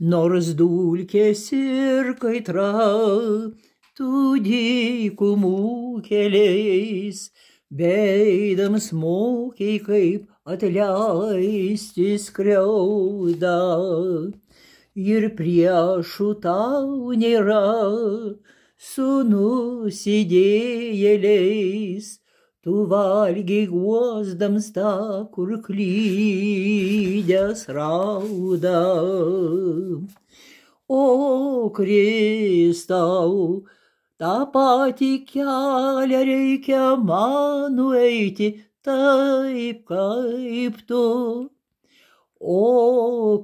nors dulkės ir kaitra tų dykumų keliais, beidams mokiai kaip atleisti skriaudą. Ir priešų tau nėra su nusidėjėliais, Tu valgiai guosdams tą, kur klydęs rauda. O Kristau, tą patį kelią reikia man eiti, taip kaip tu. O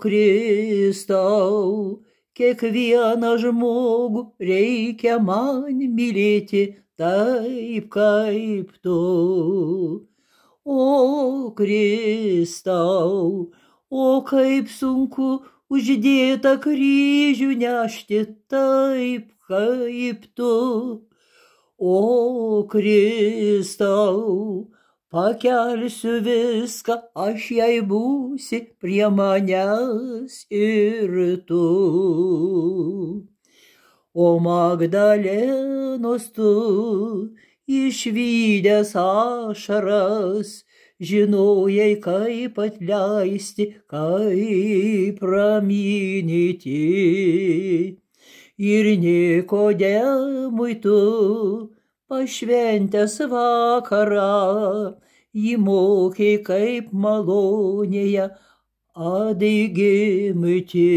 Kristau, kiekvieną žmogų reikia man mylėti taip kaip tu. O Kristau, o kaip sunku uždėta kryžių nešti taip kaip tu. O Kristau, pakelsiu viską, aš jai būsi prie manęs ir tu o Magdalenos tu išvykęs ašaras, žinojai kaip atleisti, kaip raminyti. Ir nikodemui tu pašventęs vakarą, jį mokė kaip malonėje atgimti.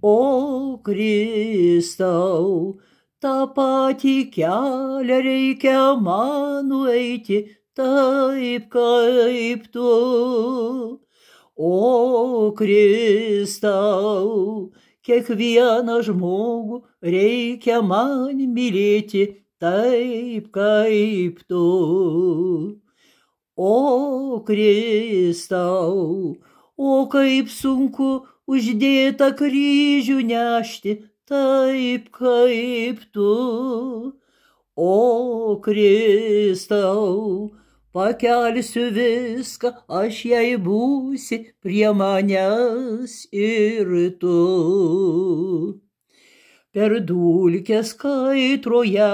O Kristau, tą patį kelią reikia man eiti, taip kaip tu. O Kristau, kiekvieną žmogų reikia man mylėti, taip kaip tu. O Kristau, o kaip sunku uždėta kryžių nešti taip kaip tu. O Kristau, pakelsiu viską, aš jai būsi prie manęs ir tu. Per dulkės kaitroje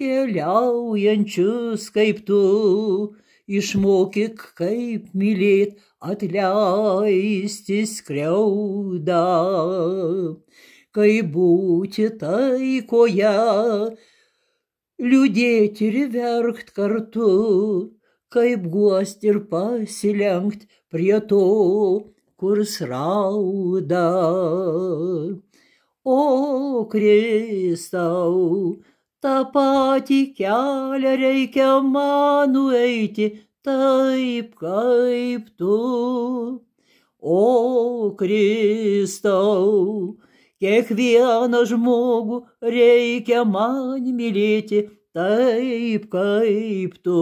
keliaujančius kaip tu, išmokyk, kaip mylėt, atleisti skriaudą, kaip būti taikoje, liūdėti ir verkt kartu, kaip guosti ir pasilenkt prie to, kur srauda. O Kristau, tą patį kelią reikia man nueiti, taip kaip tu. O Kristau, kiekvieną žmogų reikia man mylėti, taip kaip tu.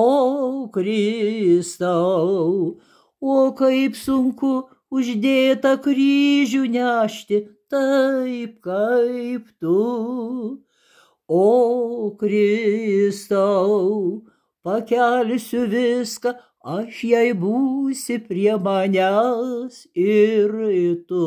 O Kristau, o kaip sunku uždėta kryžių nešti, taip kaip tu, o Kristau, pakelsiu viską, aš jai būsi prie manęs ir tu.